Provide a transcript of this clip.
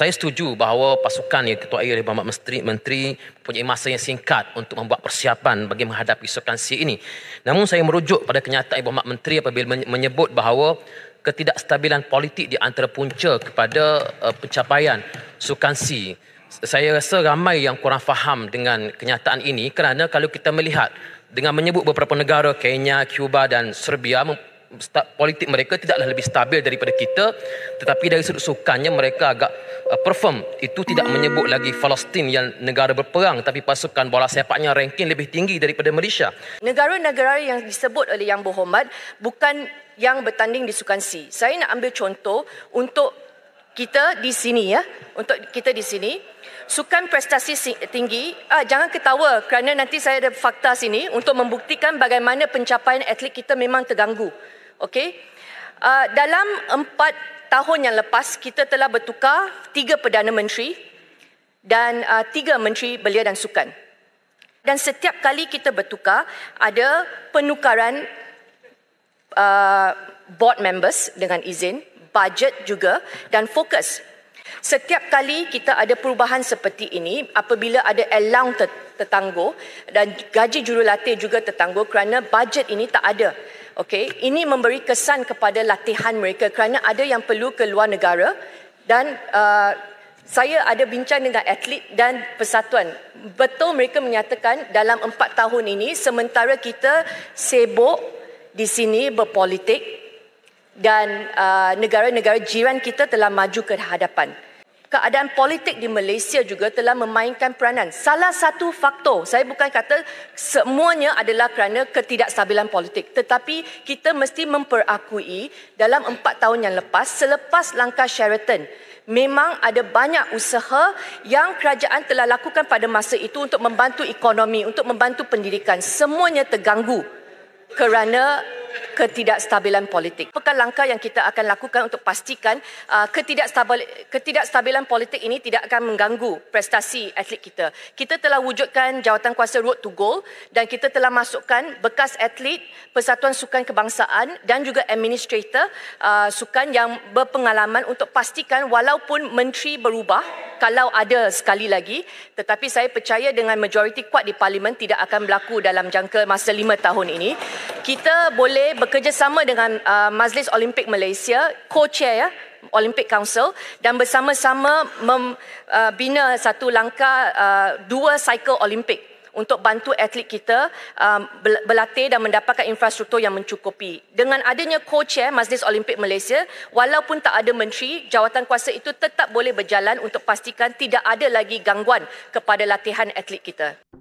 Saya setuju bahawa pasukan yang ketua air Muhammad Menteri, Menteri mempunyai masa yang singkat untuk membuat persiapan bagi menghadapi sukan C ini. Namun saya merujuk pada kenyataan Muhammad Menteri apabila menyebut bahawa ketidakstabilan politik di antara punca kepada uh, pencapaian sukan C. Saya rasa ramai yang kurang faham dengan kenyataan ini kerana kalau kita melihat dengan menyebut beberapa negara Kenya, Cuba dan Serbia politik mereka tidaklah lebih stabil daripada kita tetapi dari sudut sukannya mereka agak uh, perform itu tidak menyebut lagi Palestin yang negara berperang tapi pasukan bola sepaknya ranking lebih tinggi daripada Malaysia negara-negara yang disebut oleh Yang Berhormat bukan yang bertanding di sukan C saya nak ambil contoh untuk kita di sini ya untuk kita di sini sukan prestasi tinggi ah jangan ketawa kerana nanti saya ada fakta sini untuk membuktikan bagaimana pencapaian atlet kita memang terganggu Okey. Uh, dalam empat tahun yang lepas, kita telah bertukar tiga Perdana Menteri dan uh, tiga Menteri Belia dan Sukan. Dan setiap kali kita bertukar, ada penukaran uh, board members dengan izin, budget juga dan fokus. Setiap kali kita ada perubahan seperti ini, apabila ada allowance tertangguh dan gaji jurulatih juga tertangguh kerana budget ini tak ada. Okay, ini memberi kesan kepada latihan mereka kerana ada yang perlu ke luar negara dan uh, saya ada bincang dengan atlet dan persatuan. Betul mereka menyatakan dalam empat tahun ini sementara kita sibuk di sini berpolitik dan uh, negara-negara jiran kita telah maju ke hadapan keadaan politik di Malaysia juga telah memainkan peranan. Salah satu faktor, saya bukan kata semuanya adalah kerana ketidakstabilan politik. Tetapi kita mesti memperakui dalam empat tahun yang lepas, selepas langkah Sheraton, memang ada banyak usaha yang kerajaan telah lakukan pada masa itu untuk membantu ekonomi, untuk membantu pendidikan. Semuanya terganggu kerana ketidakstabilan politik. Apakah langkah yang kita akan lakukan untuk pastikan uh, ketidakstabil, ketidakstabilan politik ini tidak akan mengganggu prestasi atlet kita. Kita telah wujudkan jawatan kuasa road to goal dan kita telah masukkan bekas atlet Persatuan Sukan Kebangsaan dan juga administrator uh, sukan yang berpengalaman untuk pastikan walaupun menteri berubah kalau ada sekali lagi tetapi saya percaya dengan majoriti kuat di parlimen tidak akan berlaku dalam jangka masa lima tahun ini kita boleh bekerjasama dengan uh, Majlis Olimpik Malaysia co-chair ya Olympic Council dan bersama-sama membina uh, satu langkah uh, dua cycle Olympic untuk bantu atlet kita um, berlatih dan mendapatkan infrastruktur yang mencukupi. Dengan adanya co-chair Majlis Olimpik Malaysia, walaupun tak ada menteri, jawatan kuasa itu tetap boleh berjalan untuk pastikan tidak ada lagi gangguan kepada latihan atlet kita.